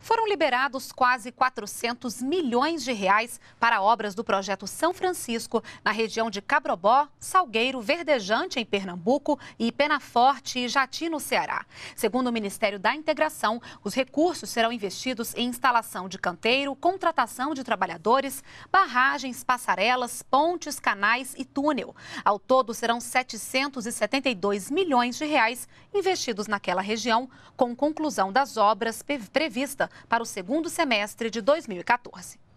Foram liberados quase 400 milhões de reais para obras do projeto São Francisco na região de Cabrobó, Salgueiro, Verdejante, em Pernambuco, e Penaforte e Jati, no Ceará. Segundo o Ministério da Integração, os recursos serão investidos em instalação de canteiro, contratação de trabalhadores, barragens, passarelas, pontes, canais e túnel. Ao todo, serão 772 milhões de reais investidos naquela região, com conclusão das obras prevista para o segundo semestre de 2014.